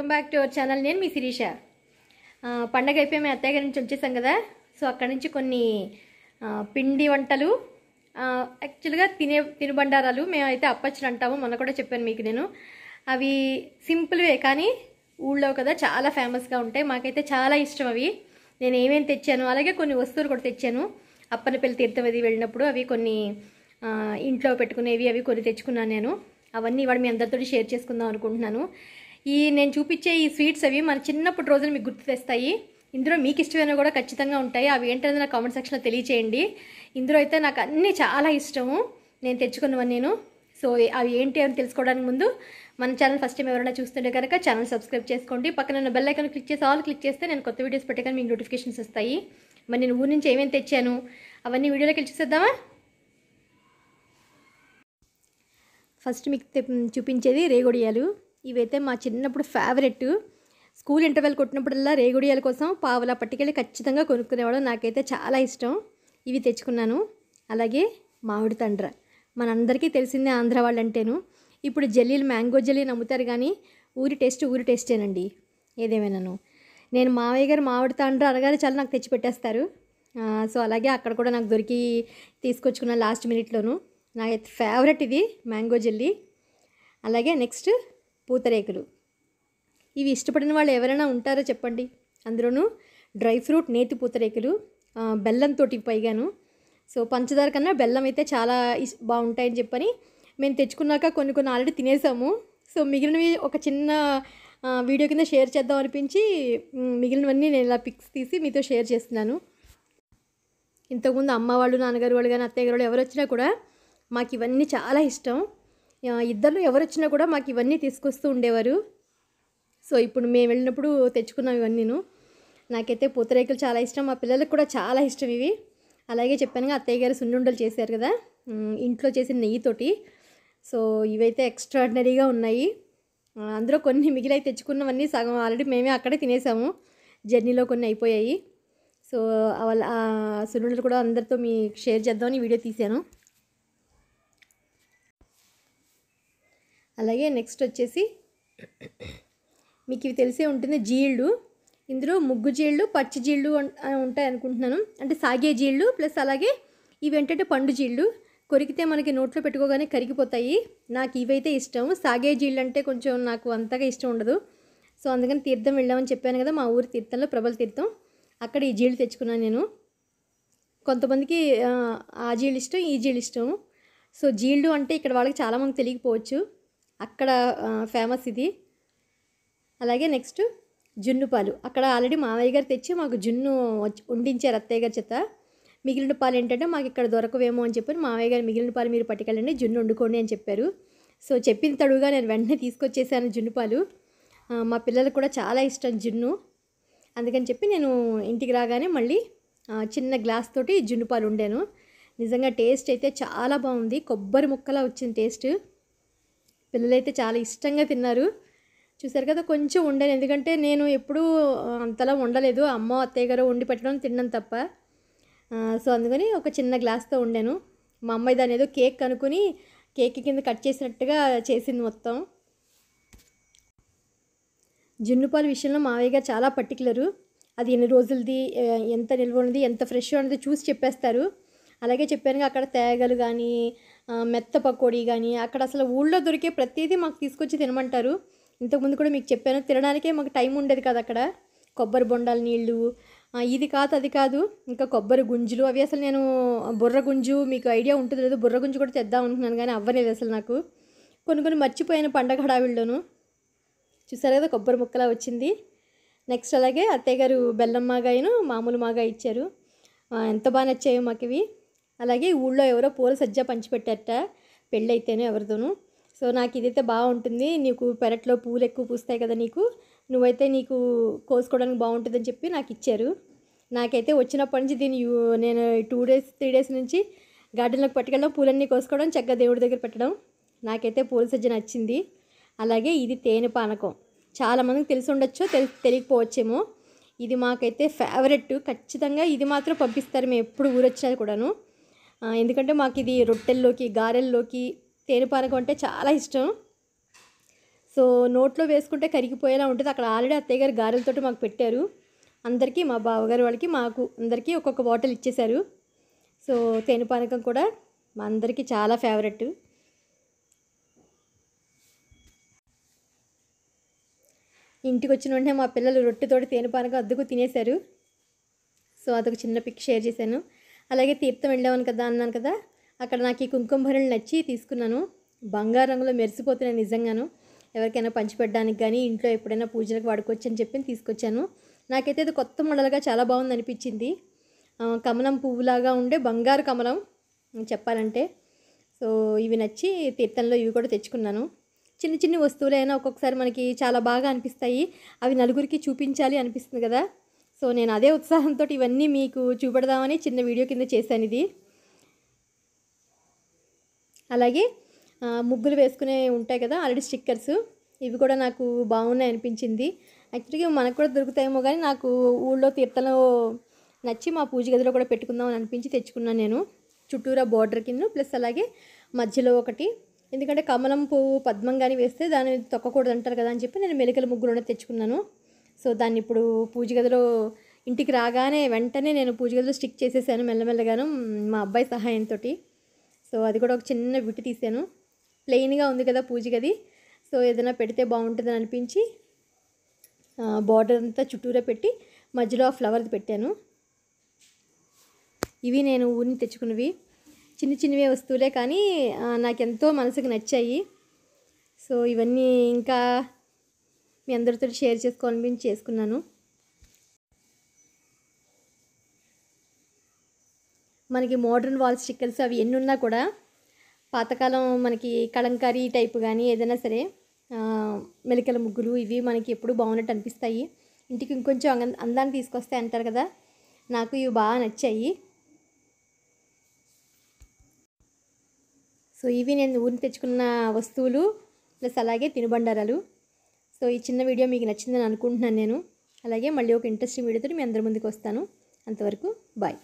welcome back to our channel నేను మీ శిరీష పండగ అయిపోయి మేము అత్తయ్య గారి నుంచి వచ్చేసాం కదా సో అక్కడి నుంచి కొన్ని పిండి వంటలు యాక్చువల్గా తినే తినుబండారాలు మేమైతే అప్పచ్చులు అంటాము మొన్న కూడా చెప్పాను మీకు నేను అవి సింపుల్వే కానీ ఊళ్ళో కదా చాలా ఫేమస్గా ఉంటాయి మాకైతే చాలా ఇష్టం అవి నేను ఏమేమి తెచ్చాను అలాగే కొన్ని వస్తువులు కూడా తెచ్చాను అప్పనపల్లి తీర్థం అది వెళ్ళినప్పుడు అవి కొన్ని ఇంట్లో పెట్టుకునేవి అవి కొన్ని తెచ్చుకున్నాను నేను అవన్నీ ఇవాడు మీ అందరితో షేర్ చేసుకుందాం అనుకుంటున్నాను ఈ నేను చూపించే ఈ స్వీట్స్ అవి మన చిన్నప్పటి రోజులు మీకు గుర్తు తెస్తాయి ఇందులో మీకు ఇష్టమైన కూడా ఖచ్చితంగా ఉంటాయి అవి ఏంటనేది నా కామెంట్ సెక్షన్లో తెలియచేయండి ఇందులో అయితే నాకు అన్నీ చాలా ఇష్టము నేను తెచ్చుకున్నవని నేను సో అవి ఏంటి అని తెలుసుకోవడానికి ముందు మన ఛానల్ ఫస్ట్ టైం ఎవరైనా చూస్తుంటే కనుక ఛానల్ సబ్స్క్రైబ్ చేసుకోండి పక్కన బెల్ ఐకాన్ క్లిక్ చేసి ఆల్ క్లిక్ చేస్తే నేను కొత్త వీడియోస్ పెట్టగానే మీకు నోటిఫికేషన్స్ వస్తాయి మరి నేను ఊరి నుంచి ఏమేమి తెచ్చాను అవన్నీ వీడియోలోకి వెళ్ళి చూసేద్దామా ఫస్ట్ మీకు చూపించేది రేగొడియాలు ఇవైతే మా చిన్నప్పుడు ఫేవరెట్ స్కూల్ ఇంటర్వెల్ కొట్టినప్పుడల్లా రేగుడియాల కోసం పావుల పట్టుకెళ్ళి ఖచ్చితంగా కొనుక్కునేవాడు నాకైతే చాలా ఇష్టం ఇవి తెచ్చుకున్నాను అలాగే మామిడి తండ్ర మనందరికీ తెలిసిందే ఆంధ్ర వాళ్ళంటేను ఇప్పుడు జల్లీలు మ్యాంగో జల్లీ నమ్ముతారు కానీ ఊరి టేస్ట్ ఊరి టేస్టేనండి ఏదేమైనాను నేను మావయ్య గారు మామిడి తండ్ర అనగానే చాలా నాకు తెచ్చి పెట్టేస్తారు సో అలాగే అక్కడ కూడా నాకు దొరికి తీసుకొచ్చుకున్న లాస్ట్ మినిట్లోను నాకైతే ఫేవరెట్ ఇది మ్యాంగో జెల్లీ అలాగే నెక్స్ట్ పూతరేకులు ఇవి ఇష్టపడిన వాళ్ళు ఎవరైనా ఉంటారో చెప్పండి అందులోనూ డ్రై ఫ్రూట్ నేతి పూతరేకులు బెల్లంతో పైగాను సో పంచదార కన్నా బెల్లం అయితే చాలా బాగుంటాయని చెప్పని మేము తెచ్చుకున్నాక కొన్ని కొన్ని ఆల్రెడీ తినేసాము సో మిగిలినవి ఒక చిన్న వీడియో కింద షేర్ చేద్దాం అనిపించి మిగిలినవన్నీ నేను ఇలా పిక్స్ తీసి మీతో షేర్ చేస్తున్నాను ఇంతకుముందు అమ్మ వాళ్ళు నాన్నగారు వాళ్ళు కానీ అత్తయ్య గారు ఎవరు వచ్చినా కూడా మాకు ఇవన్నీ చాలా ఇష్టం ఇద్దరు ఎవరు వచ్చినా కూడా మాకు ఇవన్నీ తీసుకొస్తూ ఉండేవారు సో ఇప్పుడు మేము వెళ్ళినప్పుడు తెచ్చుకున్నాం ఇవన్నీను నాకైతే పూతరేకులు చాలా ఇష్టం మా పిల్లలకు కూడా చాలా ఇష్టం ఇవి అలాగే చెప్పానుగా అత్తయ్య గారు సున్నుండలు చేశారు కదా ఇంట్లో చేసిన నెయ్యితోటి సో ఇవైతే ఎక్స్ట్రాడినరీగా ఉన్నాయి అందులో కొన్ని మిగిలై తెచ్చుకున్నవన్నీ సగం ఆల్రెడీ మేమే అక్కడే తినేసాము జర్నీలో కొన్ని అయిపోయాయి సో వాళ్ళ సున్నుండలు కూడా అందరితో మీ షేర్ చేద్దామని వీడియో తీశాను అలాగే నెక్స్ట్ వచ్చేసి మీకు ఇవి తెలిసే ఉంటుంది జీళ్ళు ఇందులో ముగ్గు జీళ్ళు పచ్చి జీళ్ళు ఉంటాయి అనుకుంటున్నాను అంటే సాగే జీళ్ళు ప్లస్ అలాగే ఇవి ఏంటంటే పండు జీళ్ళు కొరికితే మనకి నోట్లో పెట్టుకోగానే కరిగిపోతాయి నాకు ఇవైతే ఇష్టం సాగే జీళ్ళు అంటే కొంచెం నాకు అంతగా ఇష్టం ఉండదు సో అందుకని తీర్థం వెళ్ళామని చెప్పాను కదా మా ఊరి తీర్థంలో ప్రబల తీర్థం అక్కడ ఈ జీళ్ళు తెచ్చుకున్నాను నేను కొంతమందికి ఆ జీళ్ళు ఇష్టం ఈ జీళ్ళు ఇష్టం సో జీళ్ళు అంటే ఇక్కడ వాళ్ళకి చాలామంది తెలియకపోవచ్చు అక్కడ ఫేమస్ ఇది అలాగే నెక్స్ట్ జున్ను పాలు అక్కడ ఆల్రెడీ మామయ్య గారు తెచ్చి మాకు జున్ను వండించారు అత్తయ్య గారి చేత మిగిలిన పాలు ఏంటంటే మాకు ఇక్కడ దొరకవేమో అని చెప్పి మామయ్య గారు మిగిలిన పాలు మీరు పట్టుకెళ్ళండి జున్ను వండుకోండి అని చెప్పారు సో చెప్పిన తడువుగా నేను వెంటనే తీసుకొచ్చేసాను జున్ను పాలు మా పిల్లలకు కూడా చాలా ఇష్టం జున్ను అందుకని చెప్పి నేను ఇంటికి రాగానే మళ్ళీ చిన్న గ్లాస్ తోటి జున్ను పాలు ఉండాను నిజంగా టేస్ట్ అయితే చాలా బాగుంది కొబ్బరి ముక్కలా వచ్చింది టేస్ట్ పిల్లలైతే చాలా ఇష్టంగా తిన్నారు చూసారు కదా కొంచెం వండాను ఎందుకంటే నేను ఎప్పుడూ అంతలా వండలేదు అమ్మ అత్తయ్య గారు వండి పెట్టడం తినడం తప్ప సో అందుకని ఒక చిన్న గ్లాస్తో వండాను మా అమ్మాయి దాని ఏదో కేక్ కనుక్కుని కేక్ కింద కట్ చేసినట్టుగా చేసింది మొత్తం జున్నుపాలు విషయంలో మావయ్య గారు చాలా పర్టికులరు అది ఎన్ని రోజులది ఎంత నిల్వ ఉన్నది ఎంత ఫ్రెష్ ఉన్నది చూసి చెప్పేస్తారు అలాగే చెప్పాను అక్కడ తేగలు కానీ మెత్త పకోడీ కానీ అక్కడ అసలు ఊళ్ళో దొరికే ప్రతిదీ మాకు తీసుకొచ్చి తినమంటారు ఇంతకుముందు కూడా మీకు చెప్పాను తినడానికే మాకు టైం ఉండేది కదా అక్కడ కొబ్బరి బొండాల నీళ్ళు ఇది కాదు అది కాదు ఇంకా కొబ్బరి గుంజులు అవి అసలు నేను బుర్ర గుంజు మీకు ఐడియా ఉంటుంది లేదు బుర్ర గుంజు కూడా తెద్దాం అనుకున్నాను కానీ అవ్వలేదు అసలు నాకు కొన్ని కొన్ని మర్చిపోయాను పండగ హడావిళ్ళను చూసారు కదా కొబ్బరి ముక్కలా వచ్చింది నెక్స్ట్ అలాగే అత్తయ్య గారు బెల్లం మాగాయను మామూలు మాగా ఇచ్చారు ఎంత బాగా నచ్చాయో మాకు ఇవి అలాగే ఊళ్ళో ఎవరో పూల సజ్జ పంచిపెట్టారట పెళ్ళైతేనే ఎవరితోనూ సో నాకు ఇదైతే బాగుంటుంది నీకు పెరట్లో పూలు ఎక్కువ పూస్తాయి కదా నీకు నువ్వైతే నీకు కోసుకోవడానికి బాగుంటుందని చెప్పి నాకు ఇచ్చారు నాకైతే వచ్చినప్పటి నుంచి దీన్ని నేను టూ డేస్ త్రీ డేస్ నుంచి గార్డెన్లోకి పట్టుకెళ్ళడం పూలన్నీ కోసుకోవడం చక్కగా దేవుడి దగ్గర పెట్టడం నాకైతే పూల సజ్జ నచ్చింది అలాగే ఇది తేనె పానకం చాలామందికి తెలిసి ఉండొచ్చు తెలి తెలియకపోవచ్చేమో ఇది మాకైతే ఫేవరెట్ ఖచ్చితంగా ఇది మాత్రం పంపిస్తారు మేము ఎప్పుడు ఊరొచ్చినా కూడాను ఎందుకంటే మాకు ఇది రొట్టెల్లోకి గారెల్లోకి తేనెపానకం అంటే చాలా ఇష్టం సో నోట్లో వేసుకుంటే కరిగిపోయేలా ఉంటుంది అక్కడ ఆల్రెడీ అత్తయ్య గారు గారెలతోటి మాకు పెట్టారు అందరికీ మా బావగారు వాళ్ళకి మాకు అందరికీ ఒక్కొక్క బాటిల్ ఇచ్చేశారు సో తేనెపానకం కూడా మా అందరికీ చాలా ఫేవరెట్ ఇంటికి వచ్చిన వెంటనే మా పిల్లలు రొట్టెతోటి తేనెపానకం అద్దుకు తినేశారు సో అదొక చిన్న పిక్ షేర్ చేశాను అలాగే తీర్థం వెళ్ళామని కదా అన్నాను కదా అక్కడ నాకు ఈ కుంకుమ భరణలు నచ్చి తీసుకున్నాను బంగారు రంగులో మెరిసిపోతున్నాయి నిజంగాను ఎవరికైనా పంచిపెట్టడానికి కానీ ఇంట్లో ఎప్పుడైనా పూజలకు వాడుకోవచ్చు అని చెప్పి తీసుకొచ్చాను నాకైతే అది కొత్త మోడల్గా చాలా బాగుంది అనిపించింది కమలం పువ్వులాగా ఉండే బంగారు కమలం చెప్పాలంటే సో ఇవి నచ్చి తీర్థంలో ఇవి కూడా తెచ్చుకున్నాను చిన్న చిన్న వస్తువులైనా ఒక్కొక్కసారి మనకి చాలా బాగా అనిపిస్తాయి అవి నలుగురికి చూపించాలి అనిపిస్తుంది కదా సో నేను అదే ఉత్సాహంతో ఇవన్నీ మీకు చూపెడదామని చిన్న వీడియో కింద చేశాను ఇది అలాగే ముగ్గులు వేసుకునే ఉంటాయి కదా ఆల్రెడీ స్టిక్కర్స్ ఇవి కూడా నాకు బాగున్నాయి అనిపించింది యాక్చువల్గా మనకు కూడా దొరుకుతాయేమో కానీ నాకు ఊళ్ళో తీర్థంలో నచ్చి మా పూజ గదిలో కూడా పెట్టుకుందాం అని అనిపించి తెచ్చుకున్నాను నేను చుట్టూరా బార్డర్ కింద ప్లస్ అలాగే మధ్యలో ఒకటి ఎందుకంటే కమలం పువ్వు పద్మం కానీ వేస్తే దాన్ని తొక్కకూడదు అంటారు కదా అని చెప్పి నేను మెలికల ముగ్గులోనే తెచ్చుకున్నాను సో దాన్ని ఇప్పుడు పూజ గదిలో ఇంటికి రాగానే వెంటనే నేను పూజ గదిలో స్టిక్ చేసేసాను మెల్లమెల్లగాను మా అబ్బాయి సహాయంతో సో అది కూడా ఒక చిన్న విట్టు తీసాను ప్లెయిన్గా ఉంది కదా పూజ గది సో ఏదైనా పెడితే బాగుంటుందని అనిపించి బార్డర్ అంతా చుట్టూరా పెట్టి మధ్యలో ఫ్లవర్ది పెట్టాను ఇవి నేను ఊరిని తెచ్చుకున్నవి చిన్న చిన్నవి వస్తువులే కానీ నాకెంతో మనసుకు నచ్చాయి సో ఇవన్నీ ఇంకా మీ అందరితో షేర్ చేసుకోవాలని మేము చేసుకున్నాను మనకి మోడర్న్ వాల్ స్టిక్కర్స్ అవి ఎన్ని ఉన్నా కూడా పాతకాలం మనకి కలంకారీ టైప్ కానీ ఏదైనా సరే మెలికల ముగ్గులు ఇవి మనకి ఎప్పుడు బాగున్నట్టు అనిపిస్తాయి ఇంటికి ఇంకొంచెం అందాన్ని తీసుకొస్తాయి అంటారు కదా నాకు ఇవి బాగా నచ్చాయి సో ఇవి నేను ఊరిని తెచ్చుకున్న వస్తువులు ప్లస్ అలాగే తినుబండారాలు సో ఈ చిన్న వీడియో మీకు నచ్చిందని అనుకుంటున్నాను నేను అలాగే మళ్ళీ ఒక ఇంట్రెస్టింగ్ వీడియోతో మీ అందరి ముందుకు వస్తాను అంతవరకు బాయ్